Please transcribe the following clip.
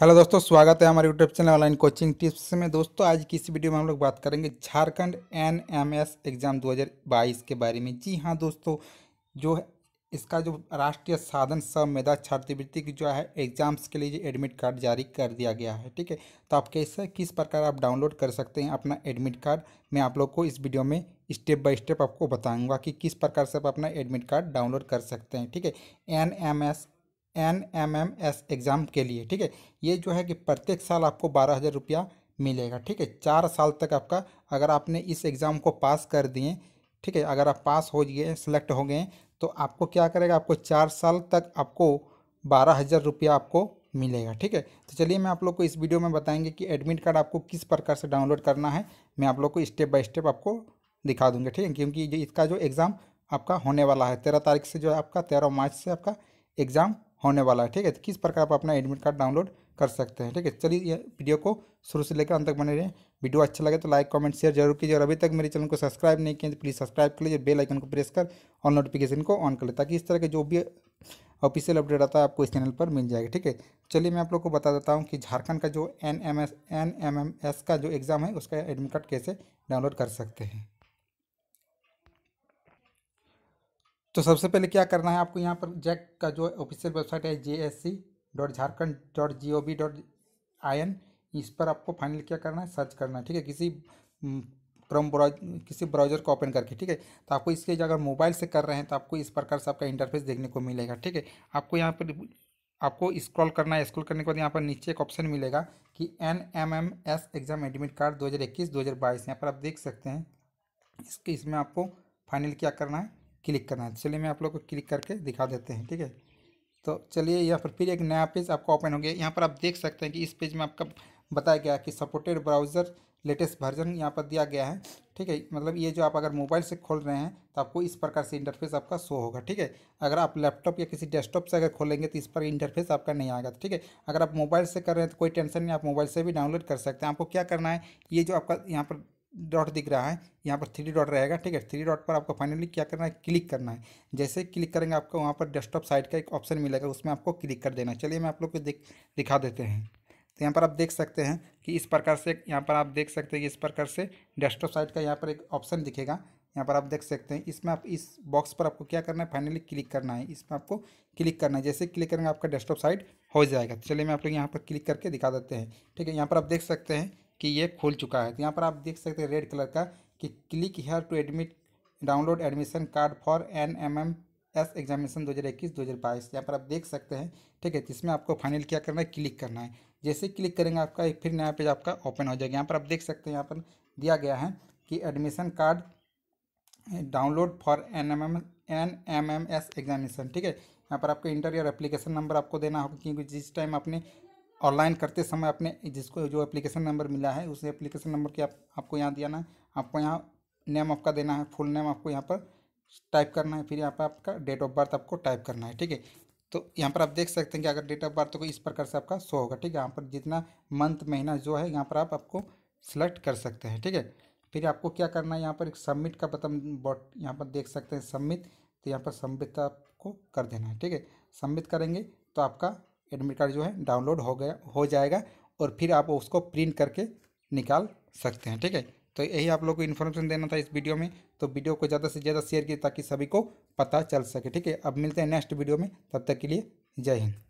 hello दोस्तों स्वागत है हमारे YouTube channel online coaching tips में दोस्तों आज की इस वीडियो में हम लोग बात करेंगे झारखंड एनएमएस एग्ज़ाम 2022 के बारे में जी हाँ दोस्तों जो है इसका जो राष्ट्रीय साधन मेधा छात्रवृत्ति की जो है एग्ज़ाम्स के लिए एडमिट कार्ड जारी कर दिया गया है ठीक है तो आप कैसे किस प्रकार आप डाउनलोड कर सकते हैं अपना एडमिट कार्ड मैं आप लोग को इस वीडियो में स्टेप बाय स्टेप आपको बताऊंगा कि किस प्रकार से आप अपना एडमिट कार्ड डाउनलोड कर सकते हैं ठीक है N M S N M M S exam के लिए ठीक है ये जो है कि प्रत्येक साल आपको बारह हज़ार रुपया मिलेगा ठीक है चार साल तक आपका अगर आपने इस एग्ज़ाम को पास कर दिए ठीक है अगर आप पास हो गए सिलेक्ट हो गए तो आपको क्या करेगा आपको चार साल तक आपको बारह हज़ार रुपया आपको मिलेगा ठीक है तो चलिए मैं आप लोग को इस वीडियो में बताएंगे कि एडमिट कार्ड आपको किस प्रकार से डाउनलोड करना है मैं आप लोग को स्टेप बाय स्टेप आपको दिखा दूंगा ठीक है क्योंकि इसका जो एग्ज़ाम आपका होने वाला है तेरह तारीख से जो है आपका तेरह मार्च से आपका एग्ज़ाम होने वाला है ठीक है तो किस प्रकार आप अपना एडमिट कार्ड डाउनलोड कर सकते हैं ठीक है चलिए ये वीडियो को शुरू से लेकर अंत तक बने रहें वीडियो अच्छा लगे तो लाइक कमेंट शेयर जरूर कीजिए और अभी तक मेरे चैनल को सब्सक्राइब नहीं किया तो प्लीज़ सब्सक्राइब कर लीजिए बेल आइकन को प्रेस कर और नोटिफिकेशन को ऑन कर लें ताकि इस तरह के जो भी ऑफिशियल अपडेट आता है आपको इस चैनल पर मिल जाएगा ठीक है चलिए मैं आप लोग को बता देता हूँ कि झारखंड का जो N M S N M M S का जो एग्ज़ाम है उसका एडमिट कार्ड कैसे डाउनलोड कर सकते हैं तो सबसे पहले क्या करना है आपको यहाँ पर जैक का जो ऑफिशियल वेबसाइट है J S C dot Jharkhand dot G O V dot I N इस पर आपको फाइनल क्या करना है सर्च करना है ठीक है किसी क्रोम ब्राउज किसी ब्राउजर को ओपन करके ठीक है तो आपको इसके अगर मोबाइल से कर रहे हैं तो आपको इस प्रकार से आपका इंटरफेस देखने को मिलेगा ठीक है आपको यहाँ पर आपको स्क्रॉल करना है स्क्रॉल करने के बाद यहाँ पर नीचे एक ऑप्शन मिलेगा कि N M M S exam admit card दो हज़ार इक्कीस दो हज़ार बाईस यहाँ पर आप देख सकते हैं इसके इसमें आपको फाइनल क्या करना है क्लिक करना है चलिए मैं आप लोग को क्लिक करके दिखा देते हैं ठीक है तो चलिए यहाँ पर फिर एक नया पेज आपका ओपन हो गया यहाँ पर आप देख सकते हैं कि इस पेज में आपका बताया गया कि सपोर्टेड ब्राउज़र लेटेस्ट वर्जन यहाँ पर दिया गया है ठीक है मतलब ये जो आप अगर मोबाइल से खोल रहे हैं तो आपको इस प्रकार से इंटरफेस आपका शो होगा ठीक है अगर आप लैपटॉप या किसी डेस्कटॉप से अगर खोलेंगे तो इस पर इंटरफेस आपका नहीं आएगा ठीक है अगर आप मोबाइल से कर रहे हैं तो कोई टेंशन नहीं आप मोबाइल से भी डाउनलोड कर सकते हैं आपको क्या करना है ये जो आपका यहाँ पर डॉट दिख रहा है यहाँ पर थ्री डॉट रहेगा ठीक है थ्री डॉट पर आपको फाइनली क्या करना है क्लिक करना है जैसे क्लिक करेंगे आपको वहाँ पर डेस्कटॉप साइड का एक ऑप्शन मिलेगा उसमें आपको क्लिक कर देना है चलिए मैं आप लोग को देख दिखा देते हैं तो यहाँ पर आप देख सकते हैं कि इस प्रकार से यहाँ पर आप देख सकते हैं कि इस प्रकार से डेस्कटॉप साइट का यहाँ पर एक ऑप्शन दिखेगा यहाँ पर आप देख सकते हैं इसमें आप इस बॉक्स पर आपको क्या करना है फाइनली क्लिक करना है इसमें आपको क्लिक करना है जैसे क्लिक करेंगे आपका डेस्कटॉप साइट हो जाएगा चलिए मैं आप लोग यहाँ पर क्लिक करके दिखा देते हैं ठीक है यहाँ पर आप देख सकते हैं कि ये खुल चुका है तो यहाँ पर आप देख सकते हैं रेड कलर का कि click here to admit download admission card for N M M S examination दो हज़ार इक्कीस दो हज़ार बाईस यहाँ पर आप देख सकते हैं ठीक है इसमें आपको फाइनल क्या करना है क्लिक करना है जैसे क्लिक करेंगे आपका एक फिर नया पेज आपका ओपन हो जाएगा यहाँ पर आप देख सकते हैं यहाँ पर दिया गया है कि admission card download for N M M N M M S examination ठीक है यहाँ पर आपको इंटर या एप्लीकेशन नंबर आपको देना होगा क्योंकि जिस टाइम आपने ऑनलाइन करते समय अपने जिसको जो एप्लीकेशन नंबर मिला है उस एप्लीकेशन नंबर के आप, आपको यहाँ दियाना है आपको यहाँ नेम आपका देना है फुल नेम आपको यहाँ पर टाइप करना है फिर यहाँ पर आपका डेट ऑफ बर्थ आपको टाइप करना है ठीक है तो यहाँ पर आप देख सकते हैं कि अगर डेट ऑफ बर्थ को इस प्रकार से आपका शो होगा ठीक है यहाँ पर जितना मंथ महीना जो है यहाँ पर आप आपको सिलेक्ट कर सकते हैं ठीक है फिर आपको क्या करना है यहाँ पर एक सबमिट का बटन बॉट यहाँ पर देख सकते हैं सबमिट तो यहाँ पर सबमिट आपको कर देना है ठीक है सबमिट करेंगे तो आपका एडमिट कार्ड जो है डाउनलोड हो गया हो जाएगा और फिर आप उसको प्रिंट करके निकाल सकते हैं ठीक है तो यही आप लोग को इन्फॉर्मेशन देना था इस वीडियो में तो वीडियो को ज़्यादा से ज़्यादा शेयर कीजिए ताकि सभी को पता चल सके ठीक है अब मिलते हैं नेक्स्ट वीडियो में तब तक के लिए जय हिंद